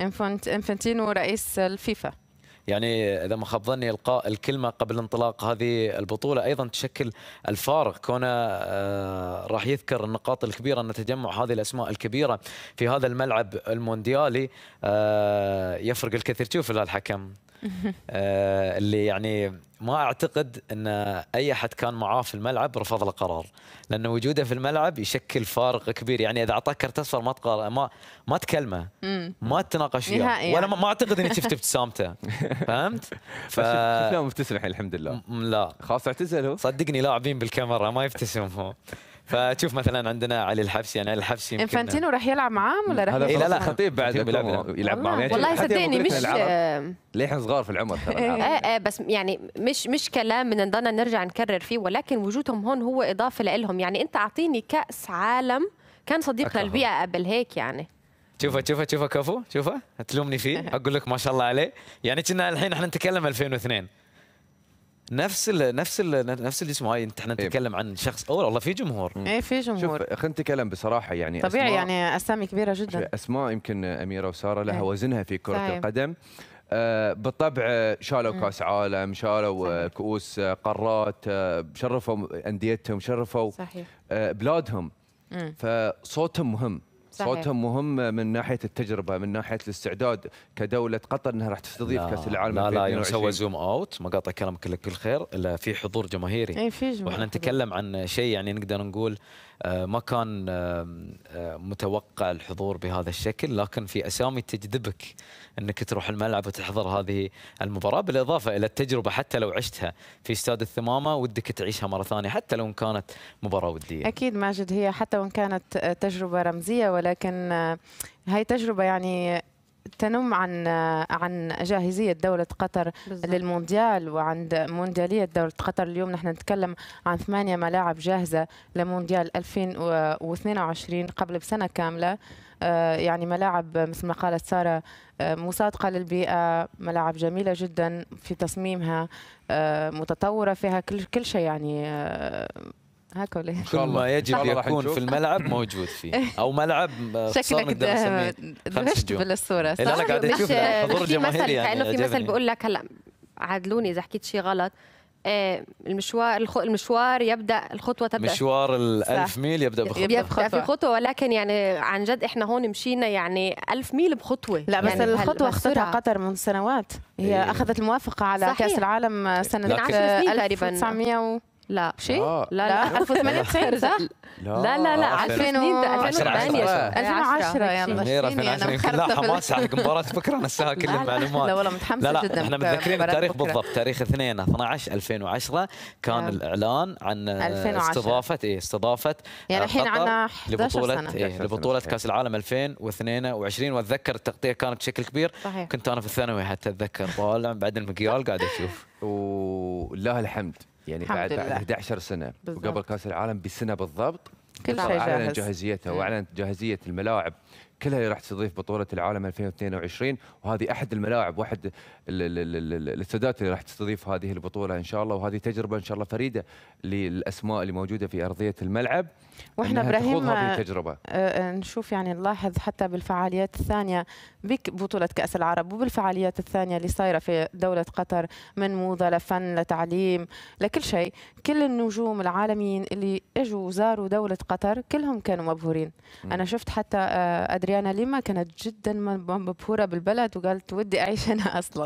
انفنتينو رئيس الفيفا يعني اذا ما خاب ظني القاء الكلمه قبل انطلاق هذه البطوله ايضا تشكل الفارق كونه آه، راح يذكر النقاط الكبيره ان تجمع هذه الاسماء الكبيره في هذا الملعب المونديالي آه، يفرق الكثير شوف الحكم آه، اللي يعني ما اعتقد ان اي احد كان معاه في الملعب رفض له قرار لان وجوده في الملعب يشكل فارق كبير يعني اذا اعطاك كرت اصفر ما تقار ما ما تكلمه ما تناقش وياه وانا ما اعتقد اني شفت ابتسامته فهمت؟ ف... شفناه مبتسم الحين الحمد لله لا خلاص اعتزل هو صدقني لاعبين بالكاميرا ما يبتسم هو فتشوف مثلا عندنا علي الحبسي يعني علي الحبسي يمكن انفانتينو راح يلعب معاهم ولا راح إيه، لا لا خطيب بعد يلعب يلعب والله صدقني مش ليه صغار في العمر إيه،, ايه بس يعني مش مش كلام نضلنا نرجع نكرر فيه ولكن وجودهم هون هو اضافه لهم يعني انت اعطيني كاس عالم كان صديق للبيئه قبل هيك يعني شوفها شوفها شوفها كفو شوفها تلومني فيه اقول لك ما شاء الله عليه يعني كنا الحين احنا نتكلم 2002 نفس ال نفس ال نفس اللي اسمه هاي احنا إيه. نتكلم عن شخص او والله في جمهور ايه في جمهور شوف خلينا نتكلم بصراحه يعني طبيعي أسماء يعني اسامي كبيره جدا اسماء يمكن اميره وساره لها إيه. وزنها في كره صحيح. القدم آه بالطبع شالوا كاس عالم شالوا كؤوس قارات آه، شرفوا انديتهم شرفوا صحيح. آه بلادهم فصوتهم مهم صحيح. صوتهم مهم من ناحيه التجربه من ناحيه الاستعداد كدوله قطر انها راح تستضيف كاس العالم لا لا سوى زوم اوت ما قاطع كلامك كل كل خير الا في حضور جماهيري اي في جماهيري واحنا نتكلم عن شيء يعني نقدر نقول آه، ما كان آه، متوقع الحضور بهذا الشكل لكن في اسامي تجذبك انك تروح الملعب وتحضر هذه المباراه بالاضافه الى التجربه حتى لو عشتها في استاد الثمامه ودك تعيشها مره ثانيه حتى لو كانت مباراه وديه اكيد ماجد هي حتى وان كانت آه، تجربه رمزيه ولا ولكن هاي تجربه يعني تنم عن عن جاهزيه دوله قطر بالزبط. للمونديال وعند موندياليه دوله قطر اليوم نحن نتكلم عن ثمانيه ملاعب جاهزه لمونديال 2022 قبل بسنه كامله آه، يعني ملاعب مثل ما قالت ساره آه، مصادقه للبيئه ملاعب جميله جدا في تصميمها آه، متطوره فيها كل كل شيء يعني هاكل ان شاء الله يجب يكون في الملعب موجود فيه او ملعب شكلك دهشت بالصوره صح؟ لا انا قاعد اشوف حضور جماهيري يعني كانه في مثل بقول لك هلا عادلوني اذا حكيت شيء غلط آه، المشوار المشوار يبدا الخطوه تبدا مشوار ال1000 ميل يبدا بخطوه يبدا في خطوه ولكن يعني عن جد احنا هون مشينا يعني 1000 ميل بخطوه لا بس يعني الخطوه اخذتها قطر من سنوات هي إيه. اخذت الموافقه على صحيح. كاس العالم سنه 10 سنين تقريبا 1900 لا شيء لا لا 1098 صح؟ لا لا لا 2008 2010 2010 2010 يمكن لا حماس على مباراة بكره نساها كل المعلومات لا والله متحمسة لا لا احنا متذكرين التاريخ بالضبط تاريخ 2 12 2010 كان آه. الاعلان عن استضافة اي استضافة يعني آه، الحين عندنا لبطولة إيه لبطولة كأس العالم 2022 واتذكر التغطية كانت بشكل كبير كنت انا في الثانوي حتى اتذكر طالع بعد المقيال قاعد اشوف ولله الحمد يعني بعد 11 سنه بالزبط. وقبل كاس العالم بسنه بالضبط كل شيء جاهز اعلنت جاهزيتها واعلنت جاهزيه الملاعب كلها راح تستضيف بطوله العالم 2022 وهذه احد الملاعب واحد الاستادات اللي راح تستضيف هذه البطوله ان شاء الله وهذه تجربه ان شاء الله فريده للاسماء اللي موجوده في ارضيه الملعب واحنا ابراهيم التجربه آه، آه، نشوف يعني نلاحظ حتى بالفعاليات الثانيه ببطوله كاس العرب وبالفعاليات الثانيه اللي صايره في دوله قطر من موضه لفن لتعليم لكل شيء كل النجوم العالميين اللي اجوا وزاروا دوله قطر كلهم كانوا مبهورين انا شفت حتى آه، أدري ادريانا ليما كانت جدا مبهوره بالبلد وقالت ودي اعيش هنا اصلا